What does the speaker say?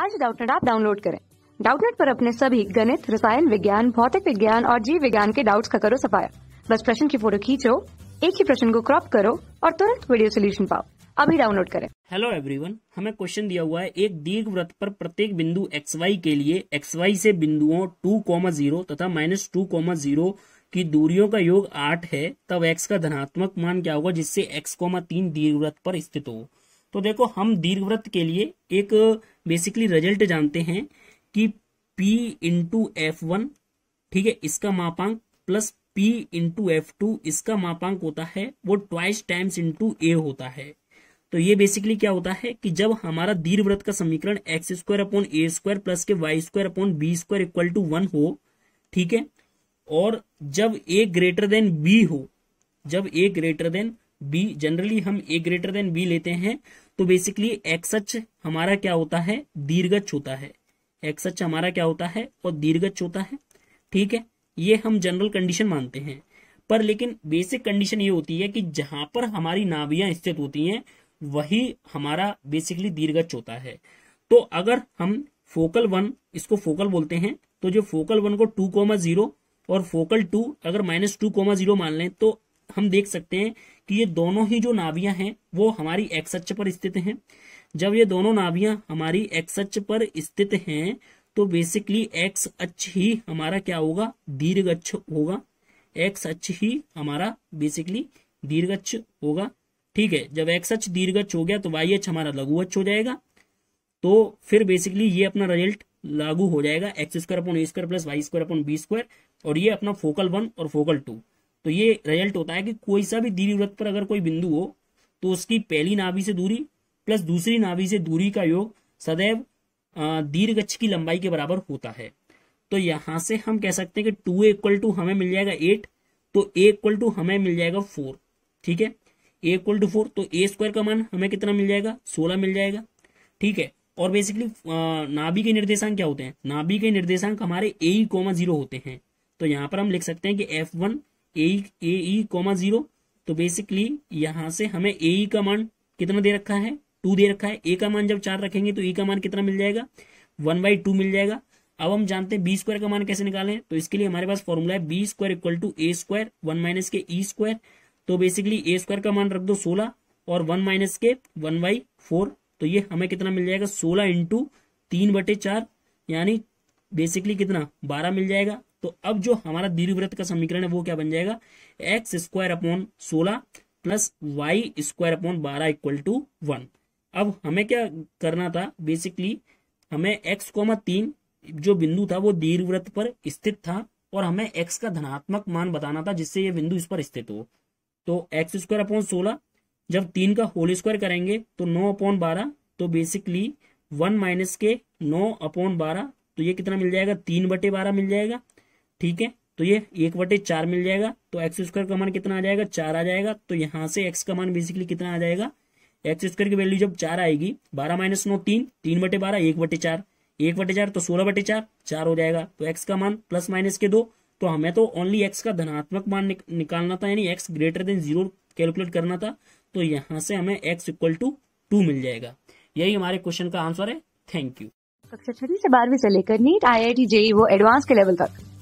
आज डाउटनेट आप डाउनलोड करें डाउटनेट पर अपने सभी गणित रसायन विज्ञान भौतिक विज्ञान और जीव विज्ञान के डाउट्स का करो सफाया बस प्रश्न की फोटो खींचो एक ही प्रश्न को क्रॉप करो और तुरंत वीडियो सोल्यूशन पाओ अभी डाउनलोड करें हेलो एवरीवन हमें क्वेश्चन दिया हुआ है एक दीर्घ वृत्त पर प्रत्येक बिंदु एक्स वाई के लिए एक्स वाई से बिंदुओं टू कॉमा जीरो तथा माइनस टू कॉमा जीरो की दूरियों का योग आठ है तब एक्स का धनात्मक मान क्या होगा जिससे एक्स कॉमा तीन दीर्घ वृत्त पर स्थित हो तो देखो हम दीर्घ व्रत के लिए एक बेसिकली रिजल्ट जानते हैं कि P इंटू एफ वन ठीक है इसका मापांक plus P into F two इसका मापांक होता है वो ट्वाइस टाइम्स इंटू ए होता है तो ये बेसिकली क्या होता है कि जब हमारा दीर्घ का समीकरण X square upon A square plus के Y square upon B square equal to one हो ठीक है और जब ए ग्रेटर देन बी हो जब A greater than B generally हम ए ग्रेटर देन बी लेते हैं तो बेसिकली एक्सच हमारा क्या होता है दीर्घच होता है एक्सच हमारा क्या होता है और दीर्घच होता है ठीक है ये हम जनरल कंडीशन मानते हैं पर लेकिन बेसिक कंडीशन ये होती है कि जहां पर हमारी नाभियां स्थित होती हैं वही हमारा बेसिकली दीर्घच होता है तो अगर हम फोकल वन इसको फोकल बोलते हैं तो जो फोकल वन को टू कोमा जीरो और फोकल टू अगर माइनस टू कोमा जीरो मान लें तो हम देख सकते हैं कि ये दोनों ही जो नाभियां हैं वो हमारी एक्स अक्ष पर स्थित हैं जब ये दोनों नाभियां हमारी एक्स अक्ष पर स्थित हैं तो बेसिकली एक्स अक्ष ही हमारा क्या होगा दीर्घ अक्ष होगा एक्स अक्ष ही हमारा बेसिकली दीर्घ अक्ष होगा ठीक है जब एक्स अक्ष दीर्घ अक्ष हो गया तो वाई अक्ष हमारा लघु अक्ष हो जाएगा तो फिर बेसिकली ये अपना रिजल्ट लागू हो जाएगा X square upon A square plus Y square upon B square और ये अपना फोकल वन और फोकल टू तो ये रिजल्ट होता है कि कोई सा भी दीर्घ व्रत पर अगर कोई बिंदु हो तो उसकी पहली नाभि से दूरी प्लस दूसरी नाभि से दूरी का योग सदैव दीर्घ की लंबाई के बराबर होता है तो यहां से हम कह सकते हैं कि टू इक्वल टू हमें मिल जाएगा एट तो ए इक्वल टू हमें मिल जाएगा फोर ठीक है ए इक्वल टू फोर तो ए स्क्वायर का मान हमें कितना मिल जाएगा सोलह मिल जाएगा ठीक है और बेसिकली नाभि के निर्देशांक क्या होते हैं नाभि के निर्देशांक हमारे ए कोमा जीरो होते हैं तो यहां पर हम लिख सकते हैं कि F one A E zero तो बेसिकली यहां से हमें ए e का मान कितना दे रखा है टू दे रखा है ए का मान जब चार रखेंगे तो ई का मान कितना मिल जाएगा वन बाई टू मिल जाएगा अब हम जानते हैं बी स्क्वायर का मान कैसे निकालें तो इसके लिए हमारे पास फॉर्मूला है B square equal to A square one minus के ई e स्क्वायर तो बेसिकली ए स्क्वायर का मान रख दो सोलह और वन माइनस के वन बाई फोर तो ये हमें कितना मिल जाएगा सोलह इंटू तीन बटे चार यानी बेसिकली कितना बारह मिल जाएगा तो अब जो हमारा दीर्घवृत्त का समीकरण है वो क्या बन जाएगा एक्स स्क्वायर अपॉन सोलह प्लस वाई स्क्वायर अपॉन बारह इक्वल टू वन अब हमें क्या करना था बेसिकली हमें एक्स कोमा तीन जो बिंदु था वो दीर्घवृत्त पर स्थित था और हमें एक्स का धनात्मक मान बताना था जिससे ये बिंदु इस पर स्थित हो तो एक्स स्क्वायर अपॉन सोलह जब तीन का होल स्क्वायर करेंगे तो नौ अपॉन बारह तो बेसिकली वन माइनस के नौ अपॉन बारह तो ये कितना मिल जाएगा तीन बटे बारह मिल जाएगा ठीक है तो ये एक बटे चार मिल जाएगा तो एक्स स्क्वायर का मान कितना आ जाएगा चार आ जाएगा तो यहाँ से एक्स का मान बेसिकली कितना आ जाएगा एक्स स्क्वायर की वैल्यू जब चार आएगी बारह माइनस नौ तीन तीन बटे बारह एक बटे चार एक बटे चार तो सोलह बटे चार चार हो जाएगा तो एक्स का मान प्लस माइनस के दो तो हमें तो ओनली एक्स का धनात्मक मान निक, निकालना था यानी X greater than zero calculate करना था तो यहाँ से हमें एक्स इक्वल टू टू मिल जाएगा यही हमारे क्वेश्चन का आंसर है थैंक यू कक्षा छठी से बारहवीं से लेकर NEET I I T JEE वो एडवांस के लेवल तक